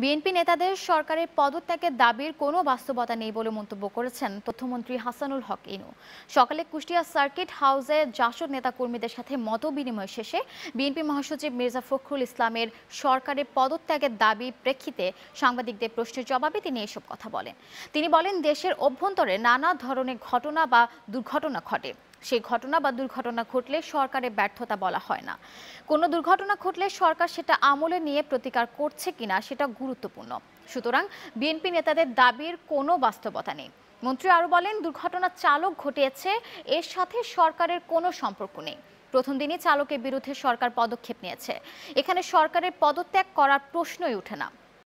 BNP নেতাদের সরকারের পদত্যাগের দাবির কোনো বাস্তবতা নেই বলে মন্তব্য করেছেন তথ্যমন্ত্রী হাসানুল হক ইনু সকালে কুষ্টিয়া সার্কিট হাউসে জাসদ নেতা কর্মীদের সাথে মত বিনিময় শেষে বিএনপি মহাসচিব মির্জা ফখরুল ইসলামের সরকারের পদত্যাগের দাবি প্রেক্ষিতে সাংবাদিকদের প্রশ্নের জবাবে তিনি এসব কথা বলেন তিনি বলেন দেশের অভ্যন্তরে নানা ধরনের ঘটনা বা দুর্ঘটনা ঘটে সেই ঘটনা বা দুর্ঘটনা ঘটলে সরকারের ব্যর্থতা বলা হয় না কোনো দুর্ঘটনা ঘটলে সরকার সেটা আমলে নিয়ে প্রতিকার করছে কিনা সেটা গুরুত্বপূর্ণ সুতরাং বিএনপি নেতাদের দাবির কোনো বাস্তবতা নেই মন্ত্রী আরও বলেন দুর্ঘটনা চালক ঘটিয়েছে এর সাথে সরকারের কোনো সম্পর্ক নেই প্রথম দিনই চালকের বিরুদ্ধে সরকার পদক্ষেপ নিয়েছে এখানে সরকারের পদত্যাগ করার প্রশ্নই ওঠে না